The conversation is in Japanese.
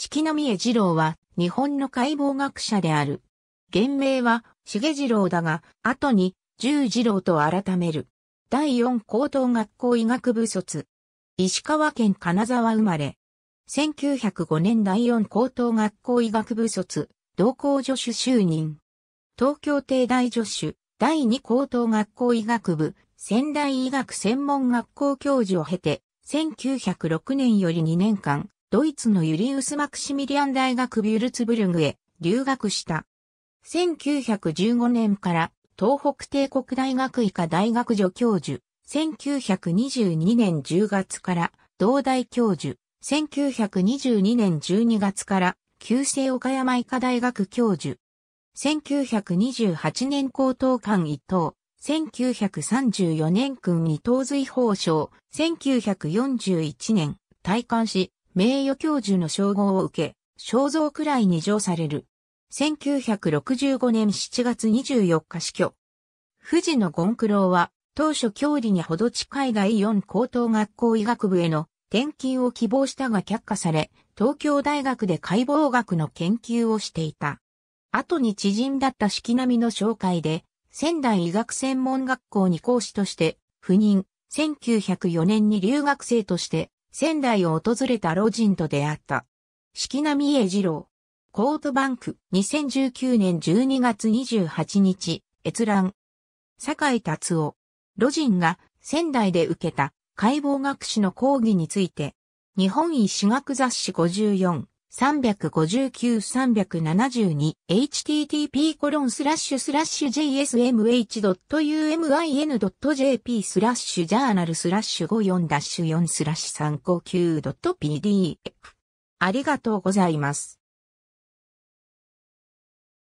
四季重二郎は日本の解剖学者である。原名は重二郎だが、後に十二郎と改める。第四高等学校医学部卒。石川県金沢生まれ。1905年第四高等学校医学部卒、同校助手就任。東京帝大助手、第二高等学校医学部、仙台医学専門学校教授を経て、1906年より2年間、ドイツのユリウス・マクシミリアン大学ビュルツブルグへ留学した。1915年から東北帝国大学医科大学助教授、1922年10月から同大教授、1922年12月から旧制岡山医科大学教授、1928年高等官伊藤、1934年君に藤随法省、1941年、退官し、名誉教授の称号を受け、肖像くらいに上される。1965年7月24日死去。富士の権九郎は、当初教理にほど近い第四高等学校医学部への転勤を希望したが却下され、東京大学で解剖学の研究をしていた。後に知人だった式並みの紹介で、仙台医学専門学校に講師として、赴任、1904年に留学生として仙台を訪れた老人と出会った。四季並英二郎。コートバンク、2019年12月28日、閲覧。坂井達夫。老人が仙台で受けた解剖学士の講義について、日本医師学雑誌54、359-372http コロンスラッシュスラッシュ jsmh.umin.jp スラッシュジャーナルスラッシュ54-4スラッシュ 359.pdf ありがとうございます。